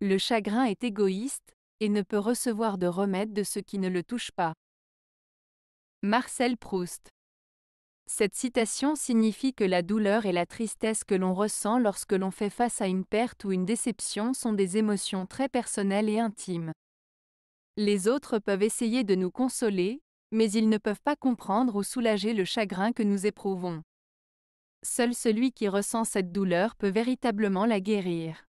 Le chagrin est égoïste, et ne peut recevoir de remède de ce qui ne le touche pas. Marcel Proust cette citation signifie que la douleur et la tristesse que l'on ressent lorsque l'on fait face à une perte ou une déception sont des émotions très personnelles et intimes. Les autres peuvent essayer de nous consoler, mais ils ne peuvent pas comprendre ou soulager le chagrin que nous éprouvons. Seul celui qui ressent cette douleur peut véritablement la guérir.